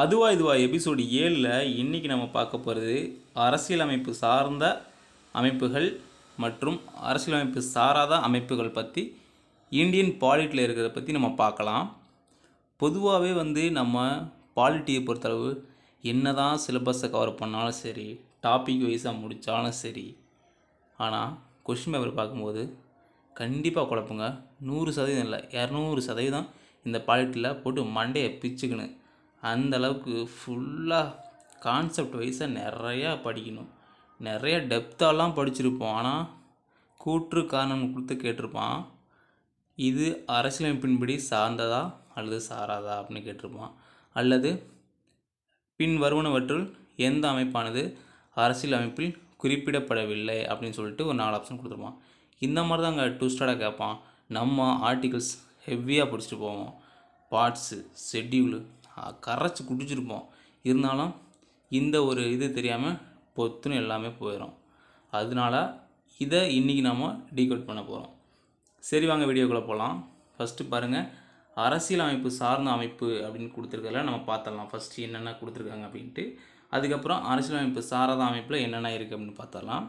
அதுவா இதுவா எபிசோடு ஏழில் இன்றைக்கி நம்ம பார்க்க போகிறது அரசியலமைப்பு சார்ந்த அமைப்புகள் மற்றும் அரசியலமைப்பு சாராத அமைப்புகள் பற்றி இந்தியன் பாலிட்டியில் இருக்கிறத பற்றி நம்ம பார்க்கலாம் பொதுவாகவே வந்து நம்ம பாலிட்டியை பொறுத்தளவு என்ன தான் சிலபஸை கவர் பண்ணாலும் சரி டாபிக் வைஸாக முடித்தாலும் சரி ஆனால் கொஷின் பேப்பர் பார்க்கும்போது கண்டிப்பாக குழப்புங்க நூறு சதவீதம் இல்லை இரநூறு சதவீதம் இந்த பாலிட்டியில் போட்டு மண்டையை பிச்சுக்கணும் அந்தளவுக்கு ஃபுல்லாக கான்செப்ட் வைஸாக நிறையா படிக்கணும் நிறைய டெப்த்தாலாம் படிச்சிருப்போம் ஆனால் கூற்று காரணம் கொடுத்து கேட்டிருப்பான் இது அரசியலமைப்பின்படி சார்ந்ததா அல்லது சாராதா அப்படின்னு கேட்டிருப்பான் அல்லது பின் வருவனவற்றுள் எந்த அமைப்பானது அரசியல் அமைப்பில் குறிப்பிடப்படவில்லை அப்படின்னு சொல்லிட்டு ஒரு நாலு ஆப்ஷன் கொடுத்துருப்பான் இந்த மாதிரி தான் அங்கே டூஸ்டடாக கேட்பான் நம்ம ஆர்டிகிள்ஸ் ஹெவியாக பிடிச்சிட்டு போவோம் பார்ட்ஸு ஷெட்யூலு கரைச்சி குடிச்சிருப்போம் இருந்தாலும் இந்த ஒரு இது தெரியாமல் பொத்துன்னு எல்லாமே போயிடும் அதனால இதை இன்றைக்கி நம்ம டீகோட் பண்ண போகிறோம் சரி வாங்க வீடியோக்குள்ளே போகலாம் ஃபஸ்ட்டு பாருங்கள் அரசியல் அமைப்பு சார்ந்த அமைப்பு அப்படின்னு கொடுத்துருக்கல நம்ம பார்த்துடலாம் ஃபஸ்ட்டு என்னென்ன கொடுத்துருக்காங்க அப்படின்ட்டு அதுக்கப்புறம் அரசியல் அமைப்பு சாராத அமைப்பில் என்னென்ன இருக்குது அப்படின்னு பார்த்துடலாம்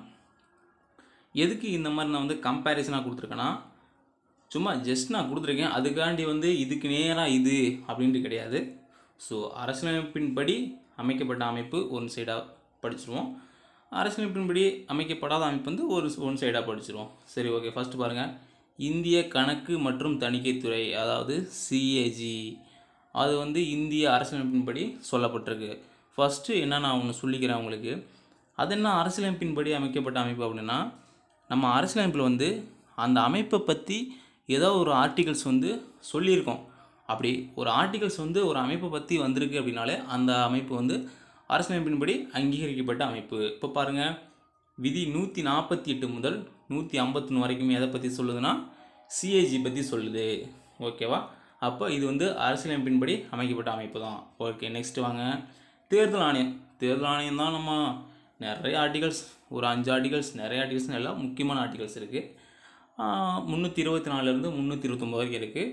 எதுக்கு இந்த மாதிரி நான் வந்து கம்பேரிசனாக கொடுத்துருக்கேன்னா சும்மா ஜஸ்ட் நான் கொடுத்துருக்கேன் அதுக்காண்டி வந்து இதுக்கு நேராக இது அப்படின்ட்டு கிடையாது ஸோ அரசியலமைப்பின்படி அமைக்கப்பட்ட அமைப்பு ஒன் சைடாக படிச்சிருவோம் அரசியலமைப்பின்படி அமைக்கப்படாத அமைப்பு வந்து ஒரு ஒன் சைடாக படிச்சிருவோம் சரி ஓகே ஃபஸ்ட்டு பாருங்கள் இந்திய கணக்கு மற்றும் தணிக்கைத்துறை அதாவது சிஏஜி அது வந்து இந்திய அரசியலமைப்பின்படி சொல்லப்பட்டிருக்கு ஃபஸ்ட்டு என்ன நான் ஒன்று சொல்லிக்கிறேன் உங்களுக்கு அது என்ன அரசியலமைப்பின்படி அமைக்கப்பட்ட அமைப்பு அப்படின்னா நம்ம அரசியலமைப்பில் வந்து அந்த அமைப்பை பற்றி ஏதோ ஒரு ஆர்டிகல்ஸ் வந்து சொல்லியிருக்கோம் அப்படி ஒரு ஆர்டிகல்ஸ் வந்து ஒரு அமைப்பை பற்றி வந்திருக்கு அப்படின்னாலே அந்த அமைப்பு வந்து அரசியலமைப்பின்படி அங்கீகரிக்கப்பட்ட அமைப்பு இப்போ பாருங்கள் விதி நூற்றி நாற்பத்தி எட்டு முதல் நூற்றி ஐம்பத்தொன்று வரைக்கும் எதை பற்றி சொல்லுதுன்னா சிஏஜி பற்றி சொல்லுது ஓகேவா அப்போ இது வந்து அரசியலமைப்பின்படி அமைக்கப்பட்ட அமைப்பு தான் ஓகே நெக்ஸ்ட் வாங்க தேர்தல் ஆணையம் தேர்தல் ஆணையம் தான் நம்ம நிறைய ஆர்டிகல்ஸ் ஒரு அஞ்சு ஆர்டிகல்ஸ் நிறைய ஆர்டிகல்ஸ் எல்லாம் முக்கியமான ஆர்டிகல்ஸ் இருக்குது முந்நூற்றி இருபத்தி நாலுலேருந்து முந்நூற்றி இருபத்தொம்போது வரைக்கும் இருக்குது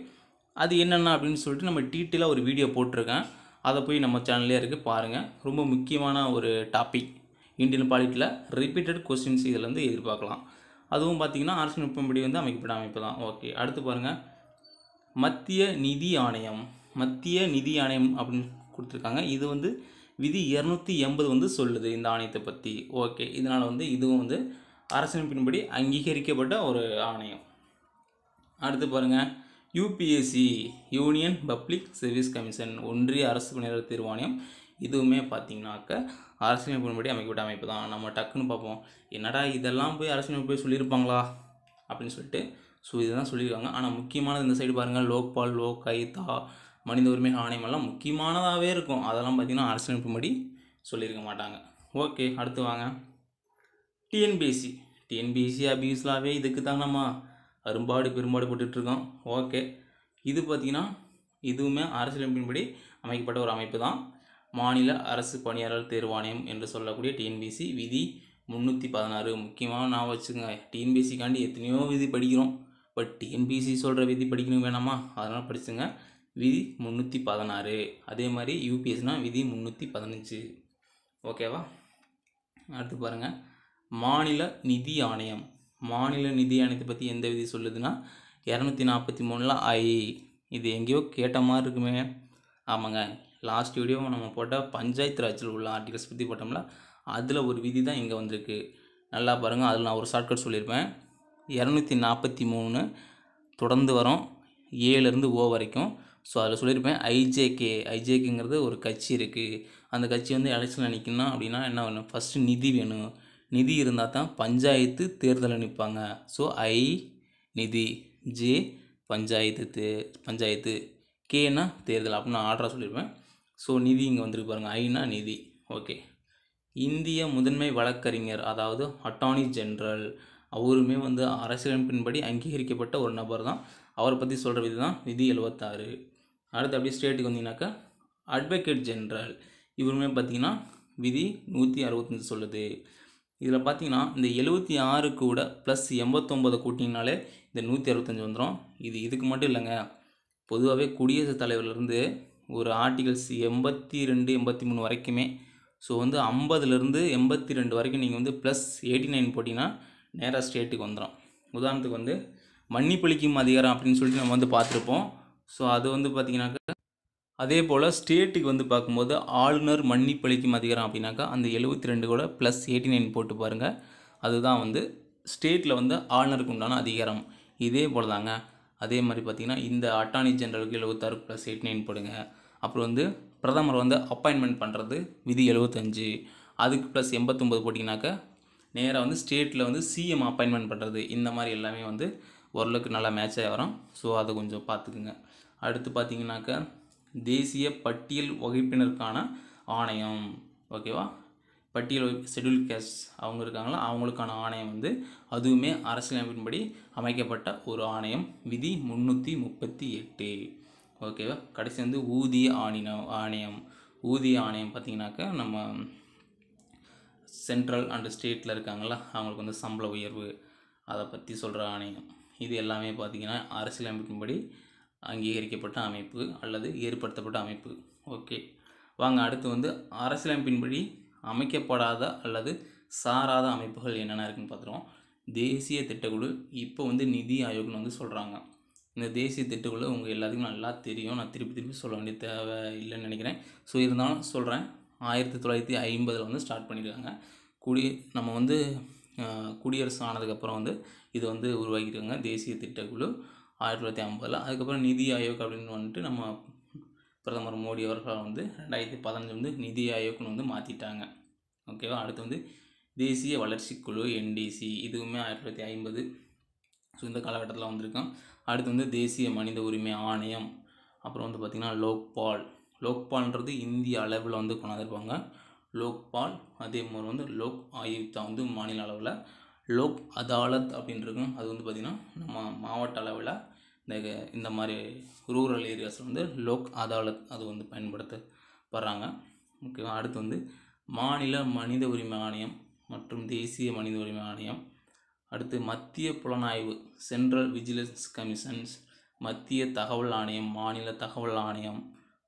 அது என்னென்ன அப்படின்னு சொல்லிட்டு நம்ம டீட்டெயிலாக ஒரு வீடியோ போட்டிருக்கேன் அதை போய் நம்ம சேனல்லே இருக்குது பாருங்கள் ரொம்ப முக்கியமான ஒரு டாபிக் இந்தியன் பாலிட்டியில் ரிப்பீட்டட் கொஸ்டின்ஸ் வந்து எதிர்பார்க்கலாம் அதுவும் பார்த்திங்கன்னா அரசு நுட்பம்படி வந்து அமைக்கப்பட்ட அமைப்பு தான் ஓகே அடுத்து பாருங்கள் மத்திய நிதி ஆணையம் மத்திய நிதி ஆணையம் அப்படின்னு கொடுத்துருக்காங்க இது வந்து விதி இரநூத்தி எண்பது வந்து சொல்லுது இந்த ஆணையத்தை பற்றி ஓகே இதனால் வந்து இதுவும் வந்து அரசின் பின்படி அங்கீகரிக்கப்பட்ட ஒரு ஆணையம் அடுத்து பாருங்கள் UPSC union public service commission ஒன்றிய அரசு பணியாளர் தீர்மானியம் இதுவுமே பார்த்தீங்கன்னாக்க அரசியலமைப்பின்படி அமைக்கப்பட்ட அமைப்பு தான் நம்ம டக்குன்னு பார்ப்போம் என்னடா இதெல்லாம் போய் அரசியலமைப்பு போய் சொல்லியிருப்பாங்களா அப்படின்னு சொல்லிட்டு ஸோ இதுதான் சொல்லியிருக்காங்க ஆனால் முக்கியமானது இந்த சைடு பாருங்கள் லோக்பால் லோக் ஐதா மனித உரிமை ஆணையம் எல்லாம் முக்கியமானதாகவே இருக்கும் அதெல்லாம் பார்த்திங்கன்னா அரசியலமைப்பின்படி சொல்லியிருக்க மாட்டாங்க ஓகே அடுத்து வாங்க டிஎன்பிஎஸ்சி டிஎன்பிஎஸ்சி அபியூஸ்லாவே இதுக்கு தானம்மா அரும்பாடு பெரும்பாடு போட்டுட்ருக்கான் ஓகே இது பார்த்திங்கன்னா இதுவுமே அரசியலமைப்பின்படி அமைக்கப்பட்ட ஒரு அமைப்பு தான் மாநில அரசு பணியாளர் தேர்வாணையம் என்று சொல்லக்கூடிய டிஎன்பிசி விதி முந்நூற்றி பதினாறு முக்கியமாக நான் வச்சுக்கோங்க டிஎன்பிசிக்காண்டி எத்தனையோ விதி படிக்கிறோம் பட் டிஎன்பிசி சொல்கிற விதி படிக்கணும் வேணாமா அதனால் படிச்சுங்க விதி முந்நூற்றி பதினாறு அதே மாதிரி யூபிஎஸ்னால் விதி முந்நூற்றி பதினஞ்சு ஓகேவா அடுத்து பாருங்கள் மாநில நிதி ஆணையம் மாநில நிதி ஆணையத்தை பற்றி எந்த விதி சொல்லுதுன்னா இரநூத்தி நாற்பத்தி மூணில் ஐ இது எங்கேயோ கேட்ட மாதிரி இருக்குமே ஆமாங்க லாஸ்ட் வீடியோ நம்ம போட்டால் பஞ்சாயத்து ராஜில் உள்ள ஆர்டிகல்ஸ் பற்றி போட்டோம்ல அதில் ஒரு விதி தான் இங்கே வந்திருக்கு நல்லா பாருங்கள் அதில் நான் ஒரு ஷார்ட்கட் சொல்லியிருப்பேன் இரநூத்தி நாற்பத்தி மூணு தொடர்ந்து வரும் ஏலேருந்து ஓ வரைக்கும் ஸோ அதில் சொல்லியிருப்பேன் ஐஜேகே ஐஜேகேங்கிறது ஒரு கட்சி இருக்குது அந்த கட்சி வந்து எலெக்ஷனில் நிற்கணும் அப்படின்னா என்ன வேணும் ஃபஸ்ட்டு நிதி வேணும் நிதி இருந்தால் தான் பஞ்சாயத்து தேர்தலை நிற்பாங்க ஸோ ஐ நிதி ஜே பஞ்சாயத்து தே பஞ்சாயத்து கேனா தேர்தல் அப்படின்னு நான் ஆர்டராக சொல்லியிருப்பேன் ஸோ நிதி இங்கே வந்துருக்கு பாருங்கள் ஐனா நிதி ஓகே இந்திய முதன்மை வழக்கறிஞர் அதாவது அட்டார்னி ஜென்ரல் அவருமே வந்து அரசியலமைப்பின்படி அங்கீகரிக்கப்பட்ட ஒரு நபர் தான் அவரை பற்றி சொல்கிற விதி தான் விதி எழுபத்தாறு அடுத்து அப்படியே ஸ்டேட்டுக்கு வந்தீங்கன்னாக்கா அட்வொகேட் ஜென்ரல் இவருமே பார்த்திங்கன்னா விதி நூற்றி அறுபத்தஞ்சு சொல்லுது இதில் பார்த்தீங்கன்னா இந்த எழுபத்தி ஆறு கூட ப்ளஸ் எண்பத்தொம்பதை கூட்டிங்கனாலே இந்த நூற்றி அறுபத்தஞ்சி வந்துடும் இது இதுக்கு மட்டும் இல்லைங்க பொதுவாகவே குடியரசுத் தலைவர்லேருந்து ஒரு ஆர்டிகல்ஸ் எண்பத்தி ரெண்டு எண்பத்தி மூணு வரைக்குமே ஸோ வந்து ஐம்பதுலேருந்து எண்பத்தி ரெண்டு வரைக்கும் நீங்கள் வந்து ப்ளஸ் எயிட்டி நைன் போட்டிங்கன்னா நேராக ஸ்டேட்டுக்கு வந்துடும் உதாரணத்துக்கு வந்து மன்னிப்பளிக்கும் அதிகாரம் அப்படின்னு சொல்லிட்டு நம்ம வந்து பார்த்துருப்போம் ஸோ அது வந்து பார்த்திங்கனாக்க அதே போல் ஸ்டேட்டுக்கு வந்து பார்க்கும்போது ஆளுநர் மன்னிப்பளிக்கும் அதிகாரம் அப்படின்னாக்கா அந்த எழுபத்தி ரெண்டு கூட ப்ளஸ் எயிட்டி நைன் போட்டு பாருங்கள் அதுதான் வந்து ஸ்டேட்டில் வந்து ஆளுநருக்கு உண்டான அதிகாரம் இதே போல் தாங்க அதே மாதிரி பார்த்திங்கன்னா இந்த அட்டார்னி ஜென்ரலுக்கு எழுபத்தாறு ப்ளஸ் எயிட்டி நைன் போடுங்க அப்புறம் வந்து பிரதமர் வந்து அப்பாயின்மெண்ட் பண்ணுறது விதி எழுபத்தஞ்சு அதுக்கு ப்ளஸ் எண்பத்தொம்பது போட்டிங்கனாக்கா நேராக வந்து ஸ்டேட்டில் வந்து சிஎம் அப்பாயின்மெண்ட் பண்ணுறது இந்த மாதிரி எல்லாமே வந்து ஓரளவுக்கு நல்லா மேட்ச் வரும் ஸோ அதை கொஞ்சம் பார்த்துக்குங்க அடுத்து பார்த்திங்கனாக்கா தேசிய பட்டியல் வகுப்பினருக்கான ஆணையம் ஓகேவா பட்டியல் ஷெடியூல் கேஸ்ட் அவங்க இருக்காங்களா அவங்களுக்கான ஆணையம் வந்து அதுவுமே அரசியலமைப்பின்படி அமைக்கப்பட்ட ஒரு ஆணையம் விதி முந்நூற்றி முப்பத்தி எட்டு ஓகேவா கடைசி வந்து ஊதிய ஆணையம் ஆணையம் ஊதிய ஆணையம் பார்த்திங்கனாக்கா நம்ம சென்ட்ரல் அண்ட் ஸ்டேட்டில் இருக்காங்களா அவங்களுக்கு வந்து சம்பள உயர்வு அதை பற்றி சொல்கிற ஆணையம் இது எல்லாமே பார்த்திங்கன்னா அரசியலமைப்பின்படி அங்கீகரிக்கப்பட்ட அமைப்பு அல்லது ஏற்படுத்தப்பட்ட அமைப்பு ஓகே வாங்க அடுத்து வந்து அரசியலமைப்பின்படி அமைக்கப்படாத அல்லது சாராத அமைப்புகள் என்னென்ன இருக்குன்னு பார்த்துருவோம் தேசிய திட்டக்குழு இப்போ வந்து நிதி ஆயோக்னு வந்து சொல்கிறாங்க இந்த தேசிய திட்டக்குழு உங்கள் எல்லாத்துக்கும் நல்லா தெரியும் நான் திருப்பி திருப்பி சொல்ல வேண்டிய தேவை இல்லைன்னு நினைக்கிறேன் ஸோ இருந்தாலும் சொல்கிறேன் ஆயிரத்தி தொள்ளாயிரத்தி ஐம்பதில் வந்து ஸ்டார்ட் பண்ணியிருக்காங்க குடி நம்ம வந்து குடியரசு ஆனதுக்கப்புறம் வந்து இது வந்து உருவாக்கியிருக்காங்க தேசிய திட்டக்குழு ஆயிரத்தி தொள்ளாயிரத்தி ஐம்பதில் அதுக்கப்புறம் நிதி ஆயோக் அப்படின்னு வந்துட்டு நம்ம பிரதமர் மோடி அவர்கள் வந்து ரெண்டாயிரத்தி பதினஞ்சு வந்து நிதி ஆயோக்னு வந்து மாற்றிட்டாங்க ஓகேவா அடுத்து வந்து தேசிய வளர்ச்சிக்குழு என்டிசி இதுவுமே ஆயிரத்தி தொள்ளாயிரத்தி ஐம்பது ஸோ இந்த காலகட்டத்தில் வந்திருக்கான் அடுத்து வந்து தேசிய மனித உரிமை ஆணையம் அப்புறம் வந்து பார்த்திங்கன்னா லோக்பால் லோக்பால்ன்றது இந்திய அளவில் வந்து கொண்டாந்துருப்பாங்க லோக்பால் அதே மாதிரி வந்து லோக் ஆயுக்தா வந்து மாநில அளவில் லோக் அதாலத் இருக்கும் அது வந்து பார்த்திங்கன்னா நம்ம மாவட்ட அளவில் இந்த இந்த மாதிரி ரூரல் ஏரியாஸில் வந்து லோக் அதாலத் அது வந்து பயன்படுத்தப்படுறாங்க ஓகேவா அடுத்து வந்து மாநில மனித உரிமை ஆணையம் மற்றும் தேசிய மனித உரிமை ஆணையம் அடுத்து மத்திய புலனாய்வு சென்ட்ரல் விஜிலன்ஸ் கமிஷன்ஸ் மத்திய தகவல் ஆணையம் மாநில தகவல் ஆணையம்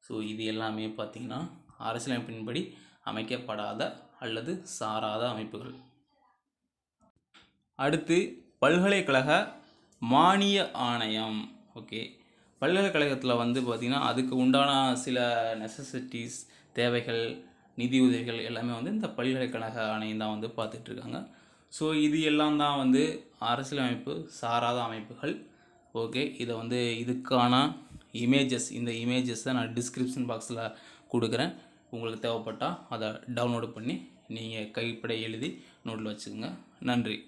ஸோ இது எல்லாமே பார்த்திங்கன்னா அரசியலமைப்பின்படி அமைக்கப்படாத அல்லது சாராத அமைப்புகள் அடுத்து பல்கலைக்கழக மானிய ஆணையம் ஓகே பல்கலைக்கழகத்தில் வந்து பார்த்திங்கன்னா அதுக்கு உண்டான சில நெசசிட்டிஸ் தேவைகள் நிதி உதவிகள் எல்லாமே வந்து இந்த பல்கலைக்கழக ஆணையம் தான் வந்து பார்த்துட்ருக்காங்க ஸோ இது எல்லாம் தான் வந்து அரசியலமைப்பு சாராத அமைப்புகள் ஓகே இதை வந்து இதுக்கான இமேஜஸ் இந்த இமேஜஸை நான் டிஸ்கிரிப்ஷன் பாக்ஸில் கொடுக்குறேன் உங்களுக்கு தேவைப்பட்டால் அதை டவுன்லோடு பண்ணி நீங்கள் கைப்பட எழுதி நோட்டில் வச்சுக்கோங்க நன்றி